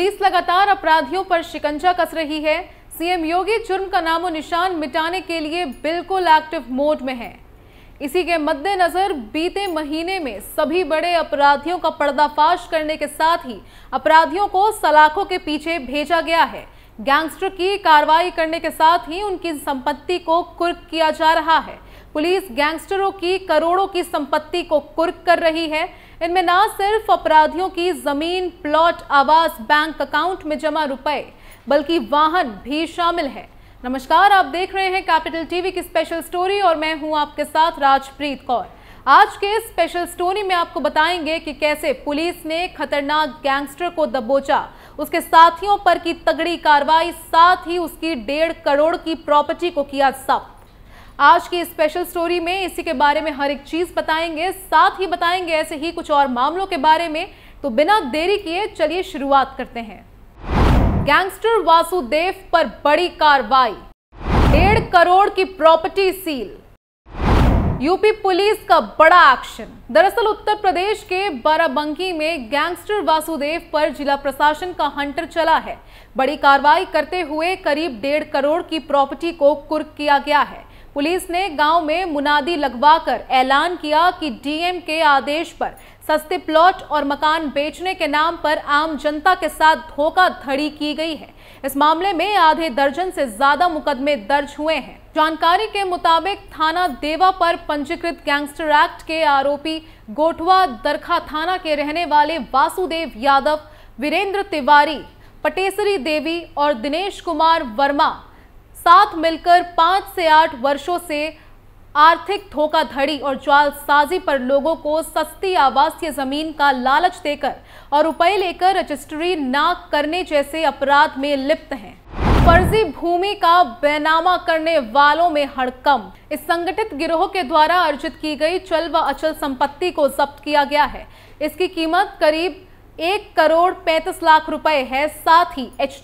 police लगातार अपराधियों पर शिकंजा कस रही है सीएम योगी जुर्म का नामो निशान मिटाने के लिए बिल्कुल एक्टिव मोड में है इसी के मद्देनजर बीते महीने में सभी बड़े अपराधियों का पर्दाफाश करने के साथ ही अपराधियों को सलाखों के पीछे भेजा गया है गैंगस्टर की कार्रवाई करने के साथ ही उनकी संपत्ति को कुर्क किया जा रहा है पुलिस गैंगस्टरों की करोड़ों की संपत्ति को कुर्क कर रही है इनमें न सिर्फ अपराधियों की जमीन प्लॉट आवास बैंक अकाउंट में जमा रुपए बल्कि वाहन भी शामिल है नमस्कार आप देख रहे हैं कैपिटल टीवी की स्पेशल स्टोरी और मैं हूं आपके साथ राजप्रीत कौर आज के स्पेशल स्टोरी में आपको बताएंगे कि कैसे पुलिस ने खतरनाक गैंगस्टर को दबोचा उसके साथियों पर की तगड़ी कार्रवाई साथ ही उसकी डेढ़ करोड़ की प्रॉपर्टी को किया जब्त आज की स्पेशल स्टोरी में इसी के बारे में हर एक चीज बताएंगे साथ ही बताएंगे ऐसे ही कुछ और मामलों के बारे में तो बिना देरी किए चलिए शुरुआत करते हैं गैंगस्टर वासुदेव पर बड़ी कार्रवाई डेढ़ करोड़ की प्रॉपर्टी सील यूपी पुलिस का बड़ा एक्शन दरअसल उत्तर प्रदेश के बाराबंकी में गैंगस्टर वासुदेव पर जिला प्रशासन का हंटर चला है बड़ी कार्रवाई करते हुए करीब डेढ़ करोड़ की प्रॉपर्टी को कुर्क किया गया है पुलिस ने गांव में मुनादी लगवाकर ऐलान किया कि डीएम के आदेश पर सस्ते प्लॉट और मकान बेचने के नाम पर आम जनता के साथ धोखाधड़ी की गई है इस मामले में आधे दर्जन से ज्यादा मुकदमे दर्ज हुए हैं जानकारी के मुताबिक थाना देवा पर पंजीकृत गैंगस्टर एक्ट के आरोपी गोठवा दरखा थाना के रहने वाले वासुदेव यादव वीरेंद्र तिवारी पटेसरी देवी और दिनेश कुमार वर्मा साथ मिलकर पांच से आठ वर्षों से आर्थिक धोखाधड़ी और जालसाजी पर लोगों को सस्ती आवासीय जमीन का लालच देकर और रुपए लेकर रजिस्ट्री ना करने जैसे अपराध में लिप्त हैं फर्जी भूमि का बेनामा करने वालों में हड़कम इस संगठित गिरोह के द्वारा अर्जित की गई चल व अचल संपत्ति को जब्त किया गया है इसकी कीमत करीब एक करोड़ पैंतीस लाख रुपए है साथ ही एच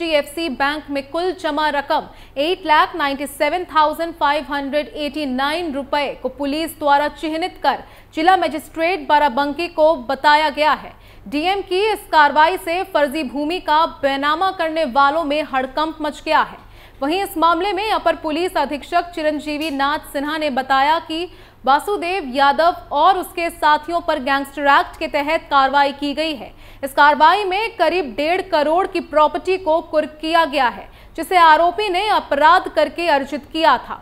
बैंक में कुल जमा रकम eight lakh ninety seven thousand five hundred eighty nine रुपए को पुलिस द्वारा चिन्हित कर जिला मजिस्ट्रेट बाराबंकी को बताया गया है डीएम की इस कार्रवाई से फर्जी भूमि का बैनामा करने वालों में हड़कंप मच गया है वहीं इस मामले में अपर पुलिस अधीक्षक चिरंजीवी नाथ सिन्हा ने बताया कि वासुदेव यादव और उसके साथियों पर गैंगस्टर एक्ट के तहत कार्रवाई की गई है इस कार्रवाई में करीब डेढ़ करोड़ की प्रॉपर्टी को कुर्क किया गया है जिसे आरोपी ने अपराध करके अर्जित किया था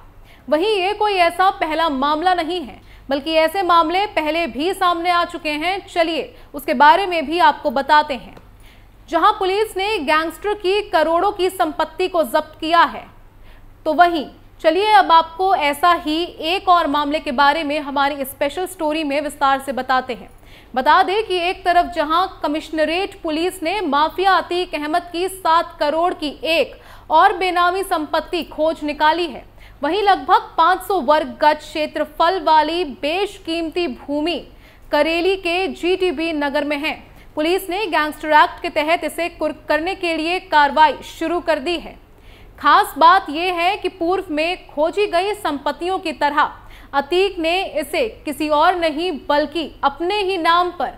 वहीं ये कोई ऐसा पहला मामला नहीं है बल्कि ऐसे मामले पहले भी सामने आ चुके हैं चलिए उसके बारे में भी आपको बताते हैं जहां पुलिस ने गैंगस्टर की करोड़ों की संपत्ति को जब्त किया है तो वहीं चलिए अब आपको ऐसा ही एक और मामले के बारे में हमारी स्पेशल स्टोरी में विस्तार से बताते हैं बता दें कि एक तरफ जहां कमिश्नरेट पुलिस ने माफिया अतीक अहमद की सात करोड़ की एक और बेनामी संपत्ति खोज निकाली है वहीं लगभग 500 वर्ग गज क्षेत्रफल वाली बेशकीमती भूमि करेली के जीटीबी नगर में है पुलिस ने गैंगस्टर एक्ट के तहत इसे कुर्क करने के लिए कार्रवाई शुरू कर दी है खास बात यह है कि पूर्व में खोजी गई संपत्तियों की तरह अतीक ने इसे किसी और नहीं बल्कि अपने ही नाम पर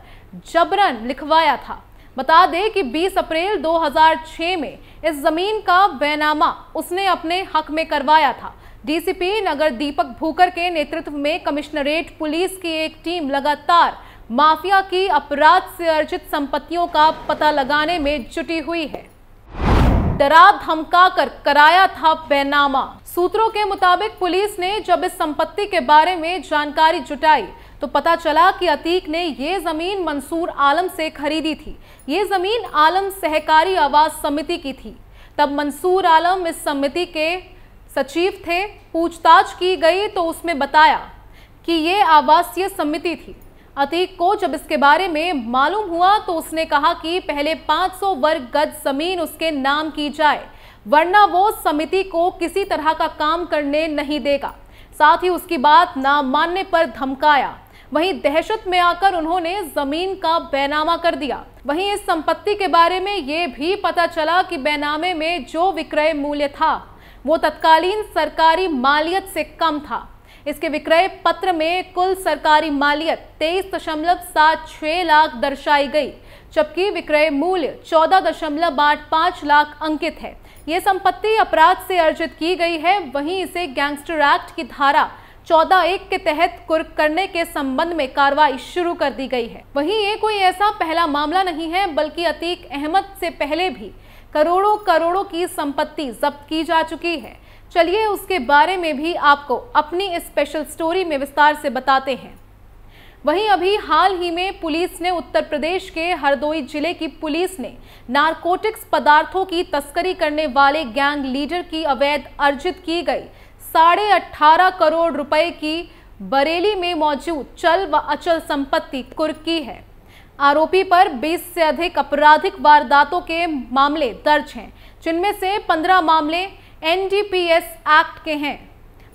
जबरन लिखवाया था बता दें कि 20 अप्रैल 2006 में इस जमीन का बैनामा उसने अपने हक में करवाया था डीसीपी नगर दीपक भूकर के नेतृत्व में कमिश्नरेट पुलिस की एक टीम लगातार माफिया की अपराध से अर्जित संपत्तियों का पता लगाने में जुटी हुई है डरा धमका कर कराया था बैनामा सूत्रों के मुताबिक पुलिस ने जब इस संपत्ति के बारे में जानकारी जुटाई तो पता चला कि अतीक ने ये ज़मीन मंसूर आलम से खरीदी थी ये ज़मीन आलम सहकारी आवास समिति की थी तब मंसूर आलम इस समिति के सचिव थे पूछताछ की गई तो उसमें बताया कि ये आवासीय समिति थी अतीक को जब इसके बारे में मालूम हुआ तो उसने कहा कि पहले 500 वर्ग गज जमीन उसके नाम की जाए वरना वो समिति को किसी तरह का काम करने नहीं देगा साथ ही उसकी बात ना मानने पर धमकाया वहीं दहशत में आकर उन्होंने जमीन का बैनामा कर दिया वहीं इस संपत्ति के बारे में ये भी पता चला कि बैनामे में जो विक्रय मूल्य था वो तत्कालीन सरकारी मालियत से कम था इसके विक्रय पत्र में कुल सरकारी मालियत तेईस दशमलव सात छह लाख दर्शाई गई जबकि विक्रय मूल्य चौदह दशमलव आठ पांच लाख अंकित है ये संपत्ति अपराध से अर्जित की गई है वहीं इसे गैंगस्टर एक्ट की धारा चौदह एक के तहत कुर्क करने के संबंध में कार्रवाई शुरू कर दी गई है वहीं ये कोई ऐसा पहला मामला नहीं है बल्कि अतीक अहमद से पहले भी करोड़ों करोड़ों की संपत्ति जब्त की जा चुकी है चलिए उसके बारे में भी आपको अपनी स्पेशल स्टोरी में विस्तार से बताते हैं वहीं अभी हाल ही में पुलिस ने उत्तर प्रदेश के हरदोई जिले की पुलिस ने नारकोटिक्स पदार्थों की तस्करी करने वाले गैंग लीडर की अवैध अर्जित की गई साढ़े अट्ठारह करोड़ रुपए की बरेली में मौजूद चल व अचल संपत्ति कुर्क की है आरोपी पर 20 से अधिक आपराधिक वारदातों के मामले दर्ज हैं जिनमें से 15 मामले एनडीपीएस एक्ट के हैं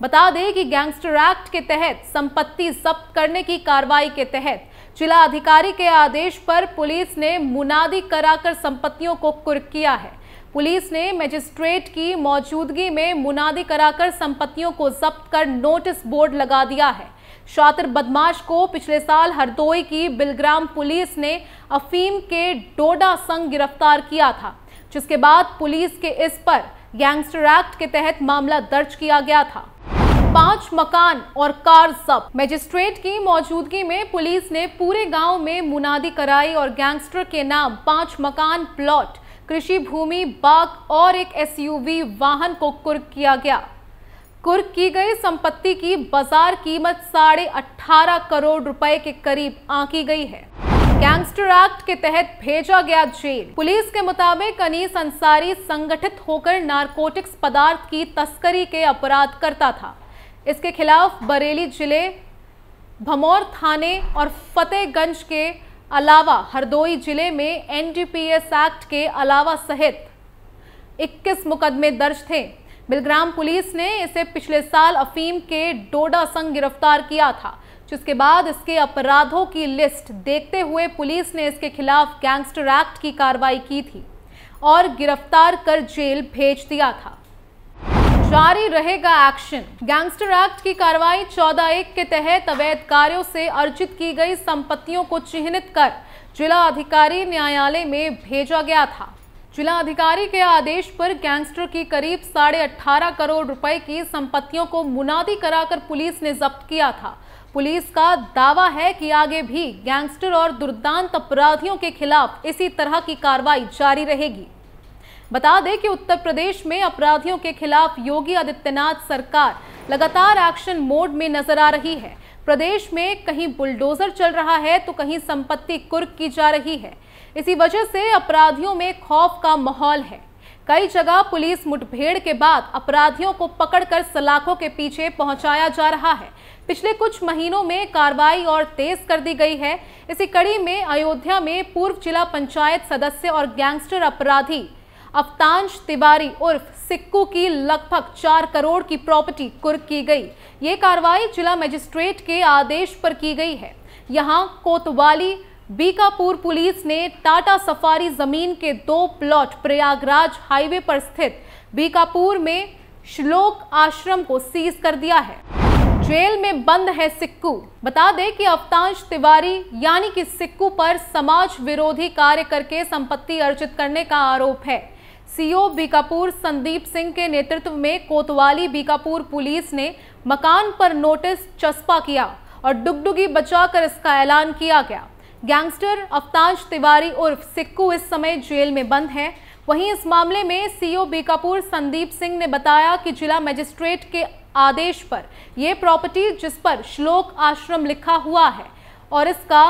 बता दें कि गैंगस्टर एक्ट के तहत संपत्ति जब्त करने की कार्रवाई के तहत जिला अधिकारी के आदेश पर पुलिस ने मुनादी कराकर संपत्तियों को कुर्क किया है पुलिस ने मजिस्ट्रेट की मौजूदगी में मुनादी कराकर संपत्तियों को जब्त कर नोटिस बोर्ड लगा दिया है शातिर बदमाश को पिछले साल हरदोई की बिलग्राम पुलिस ने अफीम के डोडा संग गिरफ्तार किया था जिसके बाद पुलिस के इस पर गैंगस्टर एक्ट के तहत मामला दर्ज किया गया था पांच मकान और कार जब्त मजिस्ट्रेट की मौजूदगी में पुलिस ने पूरे गांव में मुनादी कराई और गैंगस्टर के नाम पांच मकान प्लॉट कृषि भूमि बाग और एक एसयूवी वाहन को कुर्क किया गया कुर्क की गई संपत्ति की बाजार कीमत साढ़े अठारह करोड़ रुपए के करीब आंकी गई है गैंगस्टर एक्ट के तहत भेजा गया जेल पुलिस के मुताबिक अनीस अंसारी संगठित होकर नारकोटिक्स पदार्थ की तस्करी के अपराध करता था इसके खिलाफ बरेली जिले भमौर थाने और फतेहगंज के अलावा हरदोई जिले में एनडीपीएस एक्ट के अलावा सहित 21 मुकदमे दर्ज थे बिलग्राम पुलिस ने इसे पिछले साल अफीम के डोडा संग गिरफ्तार किया था जिसके बाद इसके अपराधों की लिस्ट देखते हुए पुलिस ने इसके खिलाफ गैंगस्टर एक्ट की कार्रवाई की थी और गिरफ्तार कर जेल भेज दिया था जारी रहेगा एक्शन गैंगस्टर एक्ट की कार्रवाई चौदह एक के तहत अवैध कार्यों से अर्जित की गई संपत्तियों को चिन्हित कर जिला अधिकारी न्यायालय में भेजा गया था जिला अधिकारी के आदेश पर गैंगस्टर की करीब साढ़े अठारह करोड़ रुपए की संपत्तियों को मुनादी कराकर पुलिस ने जब्त किया था पुलिस का दावा है कि आगे भी गैंगस्टर और दुर्दांत अपराधियों के खिलाफ इसी तरह की कार्रवाई जारी रहेगी बता दें कि उत्तर प्रदेश में अपराधियों के खिलाफ योगी आदित्यनाथ सरकार लगातार एक्शन मोड में नजर आ रही है प्रदेश में कहीं बुलडोजर चल रहा है तो कहीं संपत्ति कुर्क की जा रही है इसी वजह से अपराधियों में खौफ का माहौल है कई जगह पुलिस मुठभेड़ के बाद अपराधियों को पकड़कर सलाखों के पीछे पहुंचाया जा रहा है पिछले कुछ महीनों में कार्रवाई और तेज कर दी गई है इसी कड़ी में अयोध्या में पूर्व जिला पंचायत सदस्य और गैंगस्टर अपराधी अफतांश तिवारी उर्फ सिक्कू की लगभग चार करोड़ की प्रॉपर्टी कुर्क की गई ये कार्रवाई जिला मजिस्ट्रेट के आदेश पर की गई है यहाँ कोतवाली बीकापुर पुलिस ने टाटा सफारी जमीन के दो प्लॉट प्रयागराज हाईवे पर स्थित बीकापुर में श्लोक आश्रम को सीज कर दिया है जेल में बंद है सिक्कू बता दें कि अवतांश तिवारी यानी कि सिक्कू पर समाज विरोधी कार्य करके संपत्ति अर्जित करने का आरोप है सीओ बीकापुर संदीप सिंह के नेतृत्व में कोतवाली बीकापुर पुलिस ने मकान पर नोटिस चस्पा किया और डुगडुगी बचाकर इसका ऐलान किया गया गैंगस्टर अवताश तिवारी उर्फ सिक्कू इस समय जेल में बंद है वहीं इस मामले में सीओ बीकापुर संदीप सिंह ने बताया कि जिला मजिस्ट्रेट के आदेश पर यह प्रॉपर्टी जिस पर श्लोक आश्रम लिखा हुआ है और इसका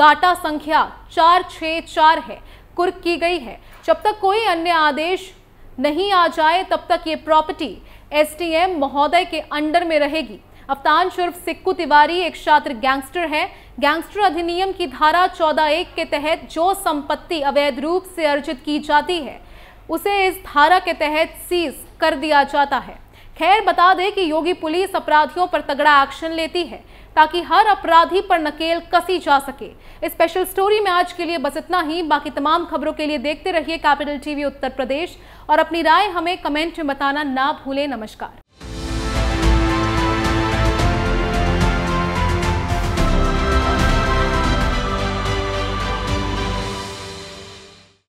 गाटा संख्या चार छ चार है कुर्क की गई है जब तक कोई अन्य आदेश नहीं आ जाए तब तक ये प्रॉपर्टी एसटीएम महोदय के अंडर में रहेगी अफतान शुर्फ सिक्कू तिवारी एक छात्र गैंगस्टर है गैंगस्टर अधिनियम की धारा चौदह एक के तहत जो संपत्ति अवैध रूप से अर्जित की जाती है उसे इस धारा के तहत सीज कर दिया जाता है खैर बता दें कि योगी पुलिस अपराधियों पर तगड़ा एक्शन लेती है ताकि हर अपराधी पर नकेल कसी जा सके इस स्पेशल स्टोरी में आज के लिए बस इतना ही बाकी तमाम खबरों के लिए देखते रहिए कैपिटल टीवी उत्तर प्रदेश और अपनी राय हमें कमेंट में बताना ना भूलें नमस्कार